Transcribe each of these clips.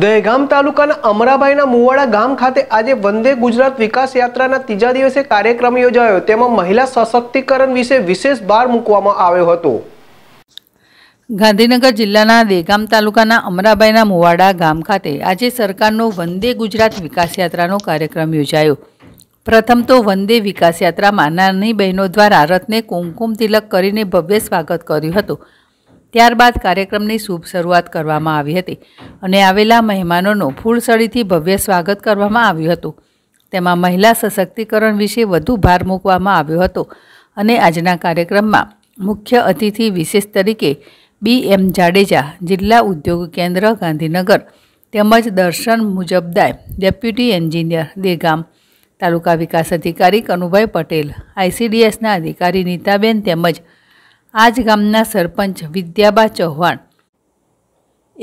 દહેગામ તાલુકાના અમરાભાઈના મુવાડા ગામ ખાતે આજે વંદે ગુજરાત વિકાસ યાત્રાના ત્રીજા દિવસે કાર્યક્રમ યોજાયો તેમાં મહિલા સશક્તિકરણ વિશે વિશેષ ભાર મૂકવામાં આવ્યો હતો ગાંધીનગર જિલ્લાના દેગામ તાલુકાના અમરાબાઈના મુવાડા ગામ ખાતે આજે સરકારનો વંદે ગુજરાત વિકાસ યાત્રાનો કાર્યક્રમ યોજાયો પ્રથમ તો વંદે વિકાસ યાત્રામાં નાની બહેનો દ્વારા રથને કુમકુમ તિલક કરીને ભવ્ય સ્વાગત કર્યું હતું ત્યારબાદ કાર્યક્રમની શુભ શરૂઆત કરવામાં આવી હતી અને આવેલા મહેમાનોનું ફૂલસળીથી ભવ્ય સ્વાગત કરવામાં આવ્યું હતું તેમાં મહિલા સશક્તિકરણ વિશે વધુ ભાર મૂકવામાં આવ્યો હતો અને આજના કાર્યક્રમમાં મુખ્ય અતિથિ વિશેષ તરીકે બી એમ જાડેજા જિલ્લા ઉદ્યોગ કેન્દ્ર ગાંધીનગર તેમજ દર્શન મુજબદાય ડેપ્યુટી એન્જિનિયર દેગામ તાલુકા વિકાસ અધિકારી કનુભાઈ પટેલ આઈસીડીએસના અધિકારી નીતાબેન તેમજ આ જ ગામના સરપંચ Vidyaba Chauhan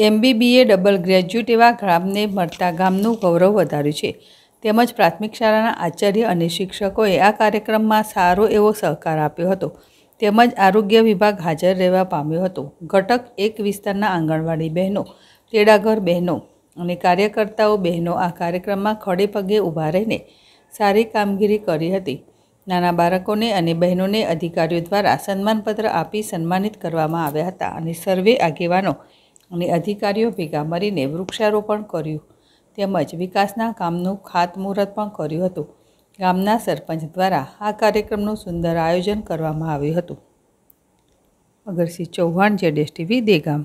MBBA double graduate એવા ગ્રામને મળતા ગામનું ગૌરવ વધાર્યું છે તેમજ પ્રાથમિક શાળાના આચાર્ય અને શિક્ષકોએ આ કાર્યક્રમમાં સારો એવો સહકાર આપ્યો હતો તેમજ આરોગ્ય વિભાગ હાજર રહેવા પામ્યો હતો ઘટક એક વિસ્તારના આંગણવાડી બહેનો તેડાઘર બહેનો અને કાર્યકર્તાઓ બહેનો આ કાર્યક્રમમાં ખડે પગે ઊભા રહીને સારી કામગીરી કરી હતી નાના બાળકોને અને બહેનોને અધિકારીઓ દ્વારા સન્માનપત્ર આપી સન્માનિત કરવામાં આવ્યા હતા અને સર્વે આગેવાનો અને અધિકારીઓ ભેગા મળીને વૃક્ષારોપણ કર્યું તેમજ વિકાસના કામનું ખાતમુહૂર્ત પણ કર્યું હતું ગામના સરપંચ દ્વારા આ કાર્યક્રમનું સુંદર આયોજન કરવામાં આવ્યું હતું અગરસિંહ ચૌહાણ જેડેશ ટીવી દેગામ